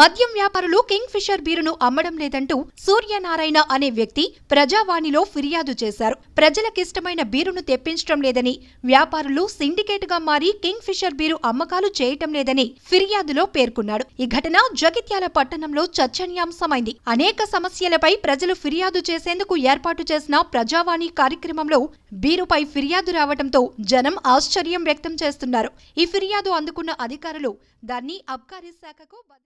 మద్యం వ్యాపారులు king fissure బీరును అమ్మడం లేదంటూ సూర్యనారాయణ అనే వ్యక్తి ప్రజావాణిలో ఫిర్యాదు చేశారు ప్రజలకిష్టమైన బీరును తెప్పించడం లేదని వ్యాపారులు సిండికేట్ గా మారి కింగ్ ఫిషర్ బీరు అమ్మకాలు చేయటం లేదని ఫిర్యాదులో పేర్కొన్నాడు ఈ ఘటన జగిత్యాల పట్టణంలో చర్చనీయాంశమైంది అనేక సమస్యలపై ప్రజలు ఫిర్యాదు చేసేందుకు ఏర్పాటు చేసిన ప్రజావాణి కార్యక్రమంలో బీరుపై ఫిర్యాదు రావడంతో జనం ఆశ్చర్యం వ్యక్తం చేస్తున్నారు ఈ ఫిర్యాదు అందుకున్న అధికారులు దాన్ని అబ్కారీ శాఖకు